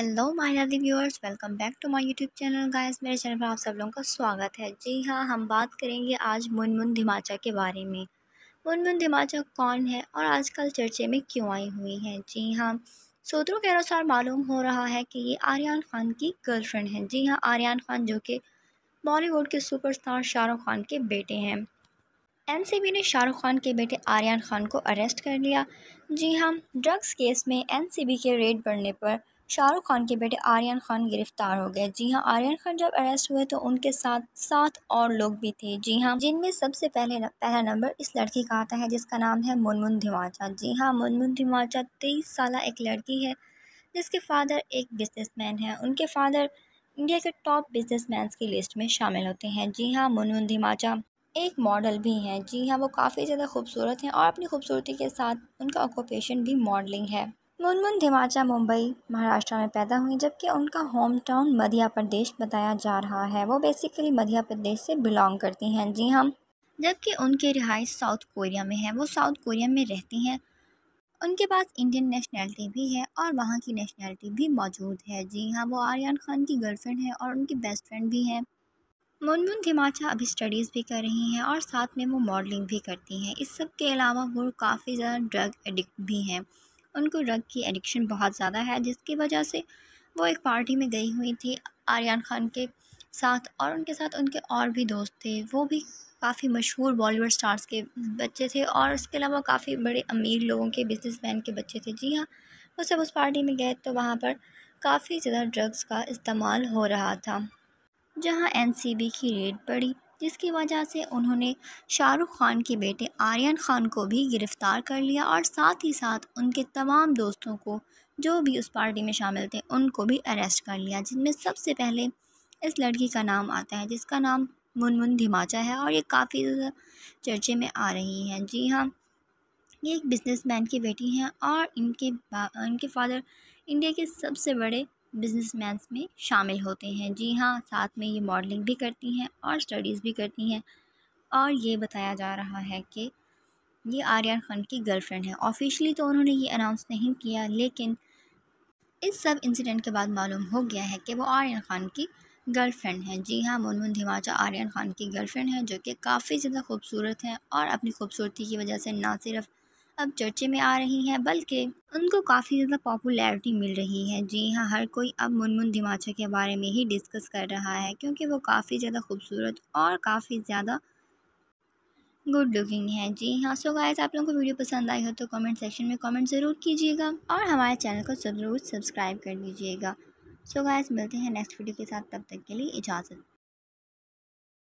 hello my lovely viewers welcome back to my YouTube channel guys मेरे channel पर आप सब लोगों का स्वागत है जी हाँ हम बात करेंगे आज मुनमुन धिमाचा के बारे में मुनमुन धिमाचा कौन है और आजकल चर्चे में क्यों आई हुई है जी हाँ सूत्रों के अनुसार मालूम हो रहा है कि ये आर्यन खान की गर्लफ्रेंड हैं जी हाँ आर्यन खान जो कि बॉलीवुड के सुपरस्टार शाहरुख खान के बेटे हैं एनसीबी ने शाहरुख खान के बेटे आर्यन खान को अरेस्ट कर लिया जी हाँ ड्रग्स केस में एनसीबी के रेड बढ़ने पर शाहरुख खान के बेटे आर्यन खान गिरफ्तार हो गए जी हाँ आर्यन खान जब अरेस्ट हुए तो उनके साथ सात और लोग भी थे जी हाँ जिनमें सबसे पहले पहला नंबर इस लड़की का आता है जिसका नाम है मुनमुन धिमाचा जी हाँ मुनमुन धिमाचा तेईस साल एक लड़की है जिसके फादर एक बिजनेस है उनके फादर इंडिया के टॉप बिजनेस की लिस्ट में शामिल होते हैं जी हाँ मुनमुन धिमाचा एक मॉडल भी हैं जी हाँ वो काफ़ी ज़्यादा खूबसूरत हैं और अपनी खूबसूरती के साथ उनका ऑक्यूपेशन भी मॉडलिंग है मुनमुन धिमाचा मुंबई महाराष्ट्र में पैदा हुई जबकि उनका होम टाउन मध्य प्रदेश बताया जा रहा है वो बेसिकली मध्य प्रदेश से बिलोंग करती हैं जी हाँ जबकि उनके रिहाइश साउथ कोरिया में है वो साउथ कोरिया में रहती हैं उनके पास इंडियन नेशनैलिटी भी है और वहाँ की नेशनैलिटी भी मौजूद है जी हाँ वो आर्यन खान की गर्लफ्रेंड है और उनकी बेस्ट फ्रेंड भी हैं मुनमुन धिमाचा अभी स्टडीज़ भी कर रही हैं और साथ में वो मॉडलिंग भी करती हैं इस सब के अलावा वो काफ़ी ज़्यादा ड्रग एडिक्ट भी हैं उनको ड्रग की एडिक्शन बहुत ज़्यादा है जिसकी वजह से वो एक पार्टी में गई हुई थी आर्यन खान के साथ और उनके साथ उनके और भी दोस्त थे वो भी काफ़ी मशहूर बॉलीवुड स्टार्स के बच्चे थे और उसके अलावा काफ़ी बड़े अमीर लोगों के बिजनेसमैन के बच्चे थे जी हाँ वो सब उस पार्टी में गए तो वहाँ पर काफ़ी ज़्यादा ड्रग्स का इस्तेमाल हो रहा था जहाँ एनसीबी की रेड पड़ी जिसकी वजह से उन्होंने शाहरुख खान के बेटे आर्यन खान को भी गिरफ़्तार कर लिया और साथ ही साथ उनके तमाम दोस्तों को जो भी उस पार्टी में शामिल थे उनको भी अरेस्ट कर लिया जिनमें सबसे पहले इस लड़की का नाम आता है जिसका नाम मुनमुन धिमाचा है और ये काफ़ी चर्चे में आ रही हैं जी हाँ ये एक बिजनेसमैन की बेटी हैं और इनके इनके फादर इंडिया के सबसे बड़े बिजनेसमैन्स में शामिल होते हैं जी हाँ साथ में ये मॉडलिंग भी करती हैं और स्टडीज़ भी करती हैं और ये बताया जा रहा है कि ये आर्यन खान की गर्लफ्रेंड है ऑफिशियली तो उन्होंने ये अनाउंस नहीं किया लेकिन इस सब इंसिडेंट के बाद मालूम हो गया है कि वो आर्यन खान की गर्लफ्रेंड हैं जी हाँ मुनमुन धिमाचा आर्यन खान की गर्लफ्रेंड है जो कि काफ़ी ज़्यादा खूबसूरत हैं और अपनी खूबसूरती की वजह से ना सिर्फ अब चर्चे में आ रही हैं बल्कि उनको काफ़ी ज़्यादा पॉपुलैरिटी मिल रही है जी हाँ हर कोई अब मुनमुन दिमाचा के बारे में ही डिस्कस कर रहा है क्योंकि वो काफ़ी ज़्यादा खूबसूरत और काफ़ी ज़्यादा गुड लुकिंग है जी हाँ सो गाइस आप लोगों को वीडियो पसंद आई हो तो कमेंट सेक्शन में कमेंट ज़रूर कीजिएगा और हमारे चैनल को ज़रूर सब्सक्राइब कर दीजिएगा सो गाइस मिलते हैं नेक्स्ट वीडियो के साथ तब तक के लिए इजाज़त